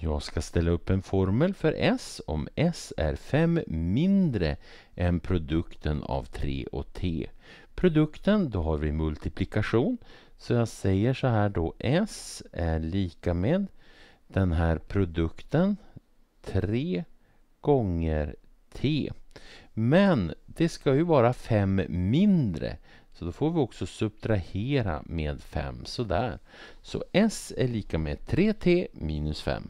Jag ska ställa upp en formel för S om S är 5 mindre än produkten av 3 och T. Produkten, då har vi multiplikation. Så jag säger så här då, S är lika med den här produkten 3 gånger T. Men det ska ju vara 5 mindre. Så då får vi också subtrahera med 5, sådär. Så S är lika med 3T minus 5.